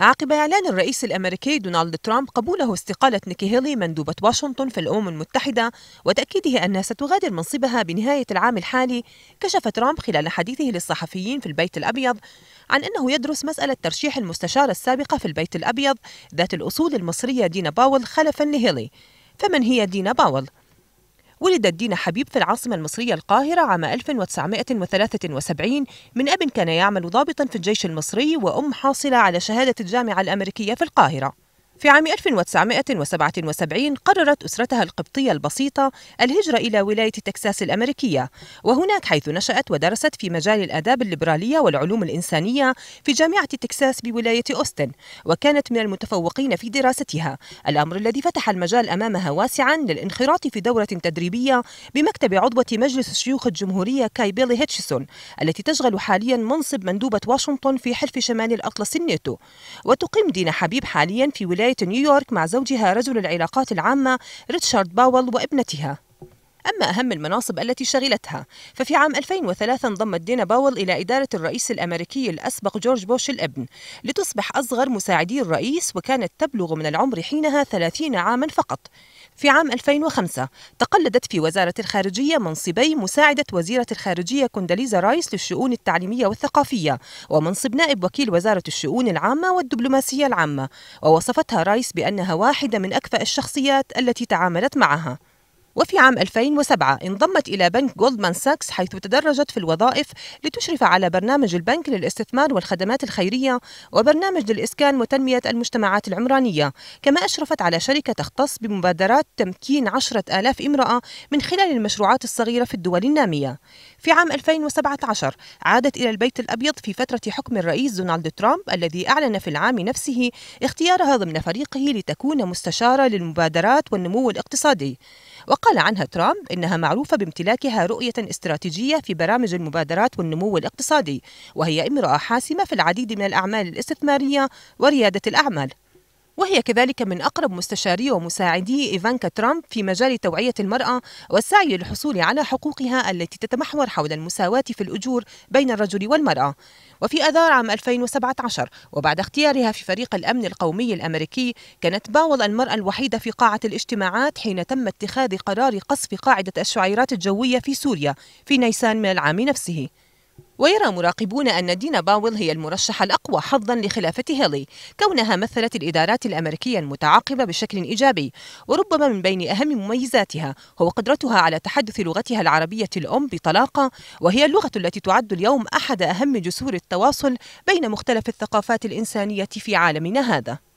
عقب إعلان الرئيس الأمريكي دونالد ترامب قبوله استقالة نيكي هيلي مندوبة واشنطن في الأمم المتحدة وتأكيده أنها ستغادر منصبها بنهاية العام الحالي كشف ترامب خلال حديثه للصحفيين في البيت الأبيض عن أنه يدرس مسألة ترشيح المستشارة السابقة في البيت الأبيض ذات الأصول المصرية دينا باول خلفا لهيلي فمن هي دينا باول؟ ولد دينا حبيب في العاصمة المصرية القاهرة عام 1973 من أب كان يعمل ضابطا في الجيش المصري وأم حاصلة على شهادة الجامعة الأمريكية في القاهرة في عام 1977 قررت أسرتها القبطية البسيطة الهجرة إلى ولاية تكساس الأمريكية وهناك حيث نشأت ودرست في مجال الآداب الليبرالية والعلوم الإنسانية في جامعة تكساس بولاية أوستن وكانت من المتفوقين في دراستها الأمر الذي فتح المجال أمامها واسعا للانخراط في دورة تدريبية بمكتب عضوة مجلس الشيوخ الجمهورية كاي بيلي هيتشسون التي تشغل حاليا منصب مندوبة واشنطن في حلف شمال الأطلس الناتو وتقيم دينا حبيب حاليا في ولاية ولاية نيويورك مع زوجها رجل العلاقات العامة ريتشارد باول وابنتها أما أهم المناصب التي شغلتها ففي عام 2003 انضمت دينا باول إلى إدارة الرئيس الأمريكي الأسبق جورج بوش الابن لتصبح أصغر مساعدي الرئيس وكانت تبلغ من العمر حينها 30 عاما فقط في عام 2005 تقلدت في وزارة الخارجية منصبي مساعدة وزيرة الخارجية كونداليزا رايس للشؤون التعليمية والثقافية ومنصب نائب وكيل وزارة الشؤون العامة والدبلوماسية العامة ووصفتها رايس بأنها واحدة من أكفأ الشخصيات التي تعاملت معها وفي عام 2007 انضمت إلى بنك جولدمان ساكس حيث تدرجت في الوظائف لتشرف على برنامج البنك للاستثمار والخدمات الخيرية وبرنامج للإسكان وتنمية المجتمعات العمرانية كما أشرفت على شركة تختص بمبادرات تمكين عشرة آلاف امرأة من خلال المشروعات الصغيرة في الدول النامية في عام 2017 عادت إلى البيت الأبيض في فترة حكم الرئيس دونالد ترامب الذي أعلن في العام نفسه اختيارها ضمن فريقه لتكون مستشارة للمبادرات والنمو الاقتصادي وقال وقال عنها ترامب إنها معروفة بامتلاكها رؤية استراتيجية في برامج المبادرات والنمو الاقتصادي وهي امرأة حاسمة في العديد من الأعمال الاستثمارية وريادة الأعمال وهي كذلك من أقرب مستشاري ومساعدي إيفانكا ترامب في مجال توعية المرأة والسعي للحصول على حقوقها التي تتمحور حول المساواة في الأجور بين الرجل والمرأة وفي أذار عام 2017 وبعد اختيارها في فريق الأمن القومي الأمريكي كانت باول المرأة الوحيدة في قاعة الاجتماعات حين تم اتخاذ قرار قصف قاعدة الشعيرات الجوية في سوريا في نيسان من العام نفسه ويرى مراقبون أن دينا باول هي المرشحة الأقوى حظا لخلافة هيلي كونها مثلت الإدارات الأمريكية المتعاقبة بشكل إيجابي وربما من بين أهم مميزاتها هو قدرتها على تحدث لغتها العربية الأم بطلاقة وهي اللغة التي تعد اليوم أحد أهم جسور التواصل بين مختلف الثقافات الإنسانية في عالمنا هذا